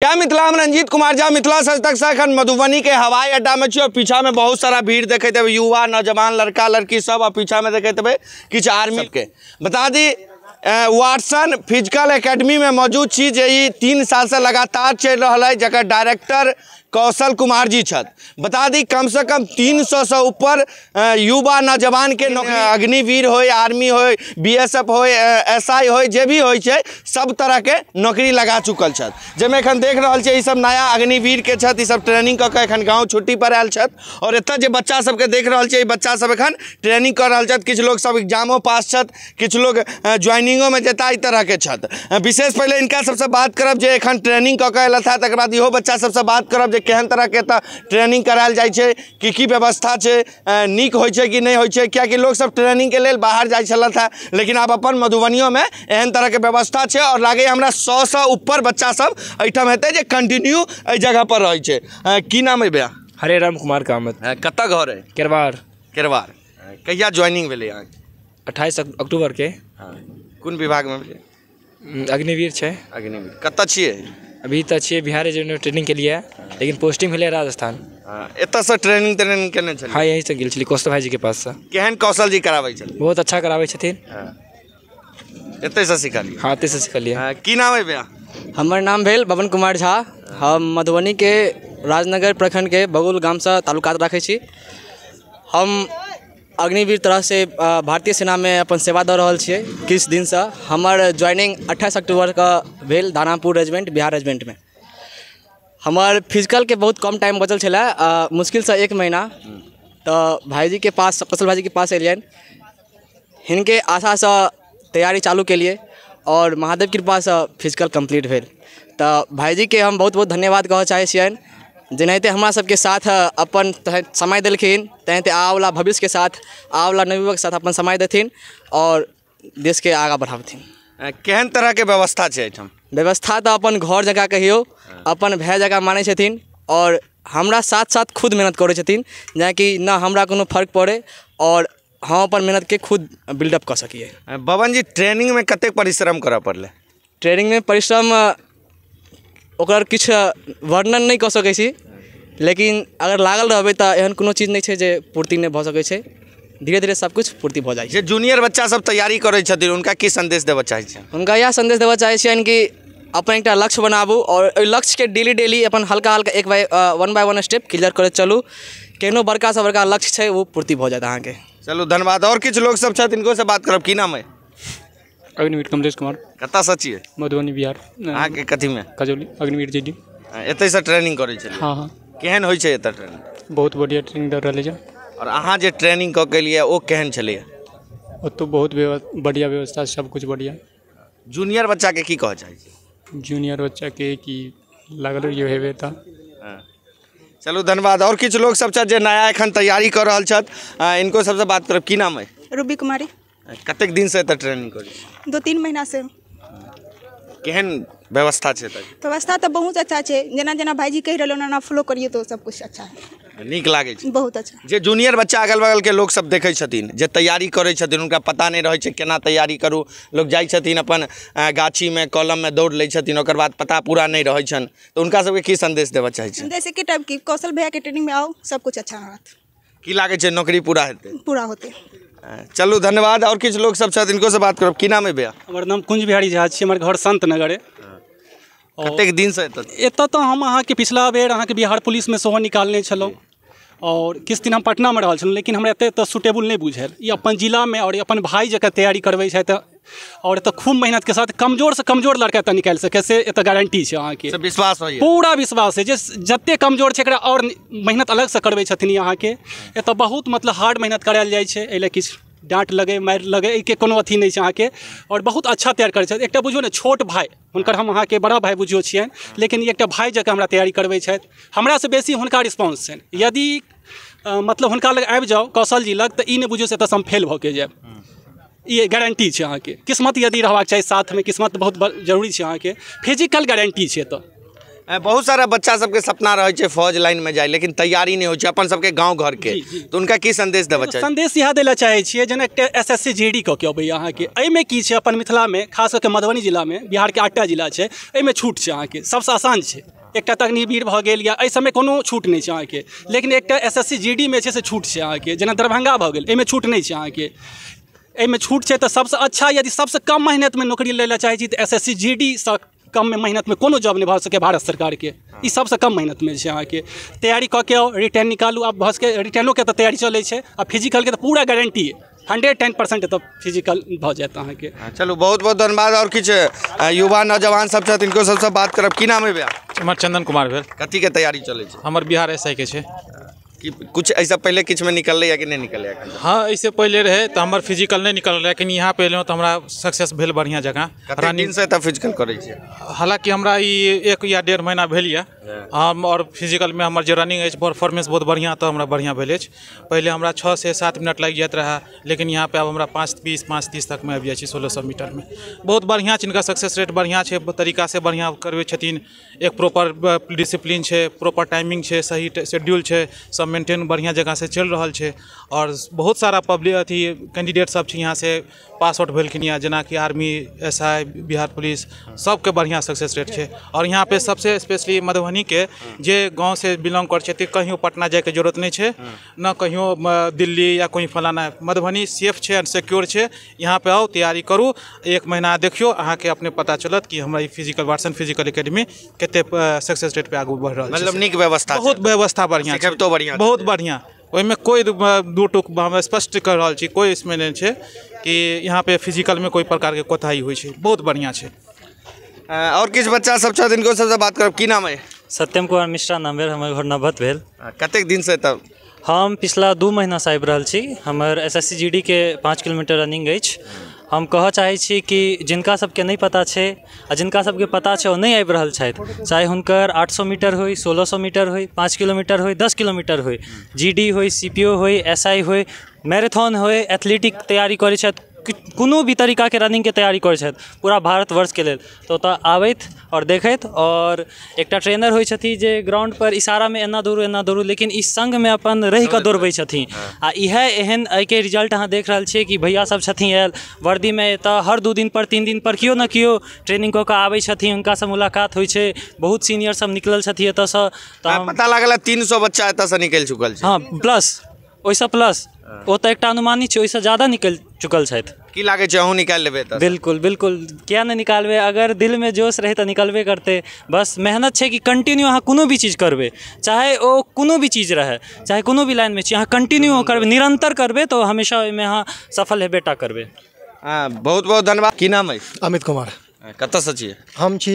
क्या मिथिला हम रंजीत कुमार झा मिथिला सजतक सखन मधुबनी के हवाई अड्डा में छो और पीछा में बहुत सारा भीड़ देखे थे युवा नौजवान लड़का लड़की सब और पीछा में देखे थे कि आर्मी के बता दी वाटसन फिजिकल एकेडमी में मौजूद चीज ये तीन साल से लगातार चल रहा है जर डायरेक्टर कौशल कुमार जी छत बता दी कम से कम तीन सौ से ऊपर युवा नौजवान के अग्निवीर हो आर्मी होय बीएसएफ हो एसआई हो जे भी हो सब तरह के नौकरी लगा चुकल छत जैमे अखन देख रहा है सब नया अग्निवीर के छत इस सब ट्रेनिंग कऽ अखन गाँव छुट्टी पर आयल छत और एतय बच्चा सबके देख रहा है बच्चा सब अखन ट्रेनिंग कर रहल लोग सब एग्जामो पास छत किस लोग ज्वाइनिंगों में जता तरह के छत विशेष पहले इनका सबसे बात करब जे ट्रेनिंग कल के तक तकर बच्चा सबसे बात करब जे केहन तरह के ट्रेनिंग कराएल जाए कि की व्यवस्था है निक हो छै कि नहि होइ छै किएकि लोकसभ ट्रेनिंगके लेल बाहर जाइ छलथि हेँ लेकिन आप अपन मधुबनियों में एहन तरह के व्यवस्था है और आओर हमारा सौ से ऊपर बच्चा सब एहिठाम हेतै जो कंटिन्यू अ जगह पर छै की नाम है भैया हरे राम कुमार कामत कत घर है केरवार केरवार कहिया ज्वाइनिंग भेलै अहाँके अट्ठाइस अक्टूबरके हँ कोन विभागमे भेलै अग्निवीर छै अग्निवीर कत छे अभी तो छे बिहार जो में ट्रेनिंग के लिए लेकिन पोस्टिंग मिले राजस्थान से ट्रेनिंग ट्रेनिंग केने हाँ यहीं से गिल कौशल भाई जी के पास से केहन कौशल जी कराबै बहुत अच्छा कराबै छथिन हाँ। से सिखलियै हाँ से हाँ, की नाम है भैया हमर नाम भेल बबन कुमार झा हम मधुबनी के राजनगर प्रखंड के बगुल गाम से तालुकात रखे छी हम अग्निवीर तरह से भारतीय सेना में अपन सेवा रहा है किस दिन से हमार ज्वाइनिंग अक्टूबर का भेल दानापुर रेजिमेंट बिहार रेजिमेंट में हमार फिजिकल के बहुत कम टाइम बचल मुश्किल से एक महीना जी के पास कौशल के पास एलियन हिनके से तैयारी चालू लिए और महादेव से फिजिकल कम्प्लीट भाई जी के हम बहुत बहुत धन्यवाद कह चाहे जेनाते हमरा सबके साथ अपन समय आ वाला आवला के साथ आवला के साथ अपन समय देथिन देश के आगाँ बढ़ाथिन केहन तरह के व्यवस्था छै एठम व्यवस्था तो अपन घर जगह कहियो अपन भाय जगह माने छथिन और हमरा साथ साथ खुद मेहनत करे छथिन कि नहि हमरा कोनो फर्क पड़े और हम अपन मेहनत के खुद बिल्डअप कर सकिए बबन जी ट्रेनिंग में कतेक परिश्रम करऽ ट्रेनिंग में परिश्रम ओकर वर्णन नहीं कह सकें लेकिन अगर लागल रहें तो एहन को चीज नहीं है पूर्ति नहीं भ सकते धीरे धीरे धीरे कुछ पूर्ति भ जाए जूनियर जूनियर सब तैयारी करे छथिन हुनका की सन्देश देव चाहिए छियनि हुनका इएह सन्देश देबऽ कि अपन एक लक्ष्य बनाबू और लक्ष्य के डेली डेली अपन हल्का हल्का एक by one by one step clear करैत चलू केहनो से बड़का लक्ष्य है वो पूर्ति भ जाए अहाँके चलो धन्यवाद और किछु लोग छथि इनको से बात करब की नाम है अग्निवीर कमलेश कुमार कतऽ सँ है मधुबनी बिहार के अहाँके में खजौली अग्निवीर जी डी एतहिसँ ट्रेनिंग करे छलियै हँ हँ केहन होइ छै एतऽ ट्रेनिंग बहुत बढ़िया ट्रेनिंग दऽ रहल अछि आओर अहाँ जे ट्रेनिंग क के लिए ओ केहन छलैए ओतौ बहुत बढ़िया व्यवस्था सब कुछ बढ़िया जूनियर बच्चा के की कहऽ चाहै छी जूनियर बच्चाके की लागल रहियो हेबे त हाँ। चलू धन्यवाद और किछु लोग सब छथि जे नया एखन तैयारी कऽ रहल छथि इनको सबसे बात करब की नाम है रूबी कुमारी कतेक दिन से ट्रेनिंग कर दो तीन महीना से केहन व्यवस्था व्यवस्था तो बहुत अच्छा है जेना जेना भाईजी कह रहलहुँ ओना फॉलो करिए तो सब कुछ अच्छा है लगे बहुत अच्छा जे जूनियर बच्चा अगल के लोग सब देखे जे तैयारी करे उनका पता नहीं रहे केना तैयारी करूँ लोग जाइ गाछी अपन कलम में दौड़ लै छथिन बाद पता पूरा नहीं रहे तो उनका सबके की संदेश देव चाहे छै सन्देश टाइप की कौशल भैयाके ट्रेनिंगमे आउ सबकिछु अच्छा रहत की लगे नौकरी पूरा होते पूरा होते चलो धन्यवाद और किस लोग सब छथि इनको से बात करो की नाम है भैया हमारे नाम कुंज बिहारी झा छी हमर घर संत नगर है हाँ। कतेक दिन से एत तो हम अहाँ के पिछला बेर अहाँ के बिहार पुलिस में सेहो निकालने छो और किस दिन हम पटना में रहा लेकिन हमरा एत तऽ सुटेबल नहि बुझायल ई अपन में और अपन भाई जकर तैयारी करवे और एतऽ तो खूब मेहनत के साथ कमजोर से कमजोर लड़का एतऽ निकाल सके से एतऽ गारंटी अहाँ के विश्वास पूरा विश्वास है जे जते कमजोर है और मेहनत अलग से करबै छथिन के एतऽ तो बहुत मतलब हार्ड मेहनत करायल जाए छे एहि लए डांट लगे मारि लगे एहिके कोनो अथी नहीं अहाँ के और बहुत अच्छा तैयार करे एक एकटा ना छोट भाई हुनकर हम के बड़ा भाई बुझियौ छे लेकिन एक भाई जगह हमारा तैयारी करबै छथि से बेसी हुनका रिस्पॉन्स छनि यदि मतलब हुनका लग आबि जाओ कौशल जी लग तो ई नहीं बुझियौ से तो हम फेल भऽ के जाए ये गारंटी है अहाँ के किस्मत यदि रहबाक साथ में किस्मत बहुत जरूरी है अहाँ के फिजिकल गारंटी है तो बहुत सारा बच्चा सबके सपना रहे छै फौज लाइन में जाए लेकिन तैयारी नहीं हो अपन सबके गांव घर के जी, जी। तो उनका की संदेश देव तो चाहिए संदेश इएह दै चाहे छे छियै जेना S S C G D अहाँ के अ हाँ। में की अपन मिथिला में खास करके मधुबनी जिला में बिहार के आठटा जिला है छै में छूट है अहाँ के सबसे आसान है एक तकनी भीड़ भ गेल या एहि समय कोनो छूट नहीं है अहाँ के लेकिन एक S S C G D में छूट है अहाँ के अहाँके जेना दरभंगा भऽ गेल में छूट नहीं है अहाँ के एम छूट है तो सबसे अच्छा यदि सबसे कम में नौकरी ले चाहे तो S S C G D में मेहनत में कोनो जॉब नहीं भ सके भारत के इस सबसे कम में अहाँ के तैयारी कह के रिटर्न निकालू अब भऽ के रिटर्नोके तैयारी चलै छै आ फिजिकल के पूरा गारंटी है हंड्रेड टेन परसेंट तऽ फिजिकल भऽ जायत अहाँके चलू बहुत बहुत धन्यवाद और कि युवा नौजवान सब इनको सबसे बात करब की नाम है हमारे चंदन कुमार भेल के तैयारी चलै हमारे बिहार एस आइके छै कि कुछ ऐसा पहले किछ में निकल है कि नहीं निकल हाँ इससे पहले रहे तो हमारे फिजिकल नहीं निकल रहा लेकिन यहाँ पे एलों तो हमारा सक्सेस भेल बढ़िया जगह रनिंग से तो फिजिकल करे हालांकि हमारा एक या डेढ़ महीना भेल है हम और फिजिकल में हमारे रनिंग है परफॉर्मेंस बहुत बढ़िया तो हमारा बढ़िया भेल पहले हमारा छः से सात मिनट लग जाते रहा लेकिन पे अब हमारा पाँच बीस पाँच तीस तक में आ जाए सोलह सौ मीटर में बहुत बढ़िया इनका सक्सेस रेट बढ़िया छै से बढ़िया करबै छथिन एक प्रॉपर डिसिप्लिन है प्रॉपर टाइमिंग है सही शेड्यूल है सब मेंटेन जगह से चल रहा है और बहुत सारा पब्लिक अथी कैंडिडेट सब यहाँ से पास आउट भेलखिन यऽ कि army S I Bihar police सबके बढ़िया सक्सेस रेट और यहाँ यहाँपर सबसे स्पेशली मधुबनी के जे से बिलोंग करै छथिन कहियो पटना के जरूरत नहीं है हम्म। न कहीं दिल्ली या कहीँ फलाना मधुबनी सेफ है एंड सिक्योर यहाँ पे आओ तैयारी करूँ एक महीना अहाँ के अपने पता चलत कि हमारे फिजिकल वाटसन फिजिकल अकेडमी कत सक्सेस रेट आगू आगे रहल मतलब नीक व्यवस्था बहुत व्यवस्था बढ़िया बढ़िया बहुत वही में कोई दू टुक हम स्पष्ट कर रहा है कोई इसमें नहीं है कि में कोई प्रकार के कोताही हुई है बहुत बढ़िया है और किस बच्चा सब छथि इनको सबसे बात करो की नाम है सत्यम कुमार मिश्रा नाम भेल हमर घर नवत भेल कतेक से तब हम पिछला दू से आबि रहल छी हमर S S C G D के पाँच किलोमीटर रनिंग अछि हम कह चाहे छी कि जिनका सबके नहीं पता है आ जिनका सबके पता है ओ नहीं आबि रहल छथि चाहे हुनकर 800 मीटर सोलह सौ मीटर हो पाँच किलोमीटर हो दस किलोमीटर हो जी डी हो सी पी ओ हो एस आई हो मैराथन हो एथलेटिक तैयारी करे कोनो भी रनिंग के तैयारी कर छथि पूरा भारतवर्ष लेल लिए तो आबथि और देखथि और एक ट्रेनर होइ ग्राउंड जे इशारा में एना दौड़ू एना दौड़ू लेकिन इस संग में अपन रहिकऽ दौड़बै छथिन आ इएह एहन के रिजल्ट अं देख रहल कि भैया सब छथिन आयल में एतऽ हर दू पर तीन दिन पर कियो न कियो ट्रेनिंग कऽ कऽ आबै मुलाकात होइ छै बहुत सीनियर सब निकलल एत पता लागल तीन सौ बच्चा एतऽसँ निकल चुकल छै प्लस ओहिसँ प्लस वो तो एक अनुमानी छै ज्यादा निकल चुकल की लागे निकाल लेबे बिल्कुल बिल्कुल क्या नहीं निकालबे अगर दिल में जोश रहे तो निकलबे करते बस मेहनत है कि कंटिन्यू अहाँ कोनो भी चीज़ करबे चाहे वो कोनो भी चीज़ रहे चाहे कोनो भी लाइन में अहाँ कंटिन्यू करबे निरंतर करबे तो हमेशा में अहाँ सफल है बेटा करबे बहुत बहुत धन्यवाद की नाम है अमित कुमार कत सँ छियै हम छी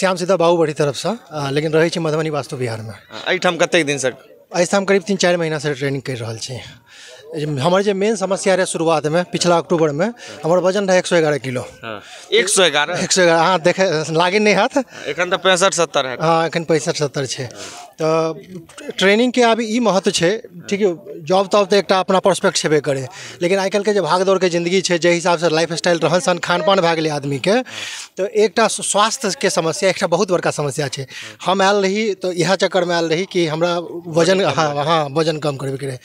श्याम सीधा तरफ से लेकिन रहे छी मधुबनी वास्तु में एहिठाम कतेक से एहिठाम करीब तीन चार महीना से ट्रेनिंग कर रहल छी हमारे जो मेन समस्या रहे शुरुआत में पिछला अक्टूबर में हमारे वजन रहे एक सौ ग्यारह किलो हाँ, एक सौ ग्यारह एक सौ ग्यारह हाँ देखे लागे नहीं हाथ एखन तो पैंसठ सत्तर है हाँ एखन पैंसठ सत्तर है तो ट्रेनिंग के अभी ई महत्व है ठीक है जॉब तॉब तो, तो एक अपना प्रोस्पेक्ट छेबे करे लेकिन आइकल के भाग दौड़ के जिंदगी है जै हिसाब से लाइफ स्टाइल रहन सहन खान पान भाग गए आदमी के तो एक स्वास्थ्य के समस्या एक बहुत बड़का समस्या है हम आयल रही तो इह चक्कर में आयल रही कि हमारा वजन हाँ हाँ वजन कम करे के रहे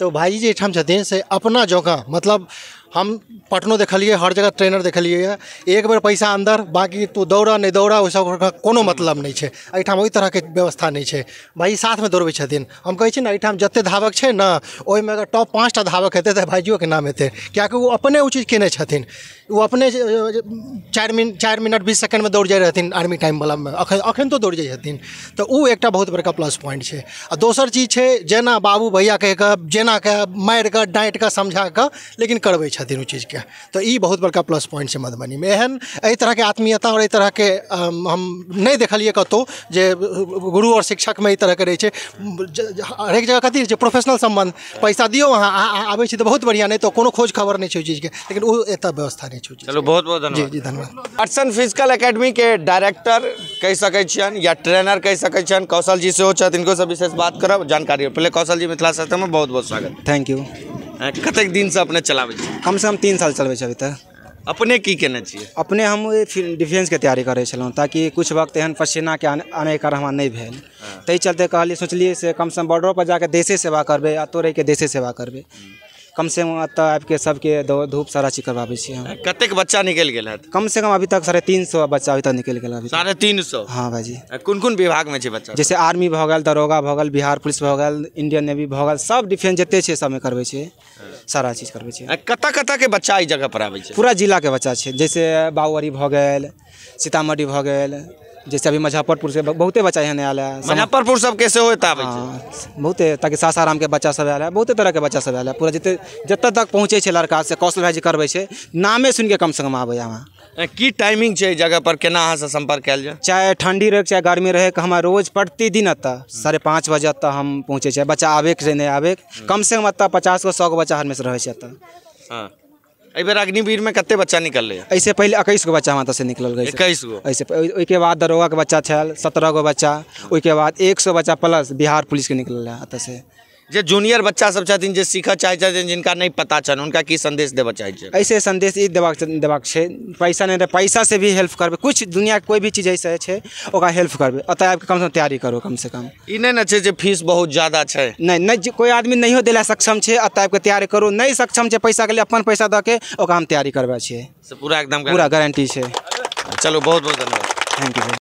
तो भाई जी ठाम से अपना जगह मतलब हम पटनो देखलिए हर जगह ट्रेनर देखलिए एक बेर पैसा अंदर बाकी तू दौड़ नहीं दौड़ा ओहि सबके कोनो मतलब नहीं है अठाम वही तरह के व्यवस्था है भाई साथ में दौड़े छथिन हम कहे ना अठाम जते धावक धावक ना वही में अगर टॉप पाँच टा धावक तो तऽ के नाम हेतै क्या वो अपने ओ चीज कयने छथिन अपने चार मिनट चार मिनट बीस में दौड़ जाइ रहथिन आर्मी में अखन अखन तो दौड़ जाए हैं तो एक बहुत बड़का प्लस पॉइंट है आ दोसर चीज है जेना बाबू भैया कहकर जेना कह मारिक डाँटिक समझा कऽ लेकिन करबै अच्छा चीज़ के तो ई बहुत बड़का प्लस पॉइंट है मधुबनी में एहन एहि तरह के आत्मीयता और एहि तरह के हम नहीं देखलिए कतौ जे गुरु और शिक्षक में तरह के रहे हरेक जगह कथी जे प्रोफेशनल संबंध पैसा दियो अहाँ आबे तो बहुत बढ़िया नहीं तो कोनो खोज खबर नहीं छै चीज के लेकिन वो एत व्यवस्था नहीं है चलो बहुत बहुत धन्यवाद जी जी धन्यवाद अर्सन फिजिकल एकेडमी के डायरेक्टर कह सकै या ट्रेनर कह सकै कौशल जी से हो इनको से विशेष बात करब जानकारी पहले कौशल जी मिथिला सत्र में बहुत बहुत स्वागत थैंक यू कतेक से अपने चलाबे छी से कम तीन साल चलबे छी अभी तक अपने की केने छियै अपने हम डिफेंस के तैयारी करे छलहुँ ताकि कुछ वक्त एहन के आने कारण हमरा नहीं भेल हाँ। ताहि चलते कहलियै सोचलिए से से कम पर जाके देशे सेवा करबे आ के देशे सेवा करबे कम से कम एतऽ आपके सबके धूप सारा चीज करवा कत हम कतेक बच्चा निकल गेल हत से कम अभी तक साढ़े तीन सौ बच्चा अभी तक निकल गेल अभी साढ़े तीन सौ हाँ भाइजी कोन विभाग में छै बच्चा जैसे आर्मी भऽ गेल दरोगा भऽ गेल बिहार पुलिस भऽ गेल इंडियन नेवी भऽ गेल सब डिफेंस जते छै सबमे करबै सारा चीज करवे कत कत के बच्चा जगह पर आबै छै पूरा के बच्चा छै जैसे बाबुआरी भऽ गेल सीतामढ़ी भऽ गेल जैसे अभी मुजफ्फरपुर से बहुते बच्चा यहाँ आया है मुजफ्फरपुर सब कैसे होता हाँ, है बहुते ताकि सासाराम के बच्चा सब आया है बहुत तरह के बच्चा सब आया है पूरा जितने जत तक पहुँचे लड़का से कौशल भाई जी छै नामे के कम से कम आबे यहाँ की टाइमिंग छै जगह पर केना अहाँ से संपर्क कैल जाए चाहे ठंडी रहे चाहे गर्मी रहे कि हमारा रोज प्रतिदिन अतः साढ़े पाँच बजे अतः हम पहुँचे बच्चा आबे के नहीं आबे कम से कम अतः पचास गो सौ गो बच्चा हमेशा रहे अतः हाँ एबर अग्निवीर में कते बच्चा निकल ऐसे पहले इक्कीस गो बच्चा वहाँ से निकल गए इक्कीस गो ऐसे उसके बाद दरोगा के बच्चा छह सत्रह गो बच्चा उसके बाद एक सौ बच्चा प्लस बिहार पुलिस के निकल है से जो जूनियर बच्चा सब छथिन जो सीख चाहे छथिन जिनका नहीं पता छन उनका की संदेश देव चाहे ऐसे संदेश ई देबाक देबाक पैसा नहि पैसा से भी हेल्प करबे कुछ दुनिया कोई भी चीज ऐसे छै ओकरा हेल्प अत ओतऽ कम से कम तैयारी करू कम ई नहि ने छै जे फीस बहुत ज्यादा छै नहीं नहीं कोई आदमी नहीं दै सक्षम है अत आबिके तैयारी करो नहीं सक्षम पैसा के लिए अपन पैसा दऽ के हम तैयारी करबै पूरा एकदम पूरा गारंटी है चलो बहुत बहुत धन्यवाद थैंक यू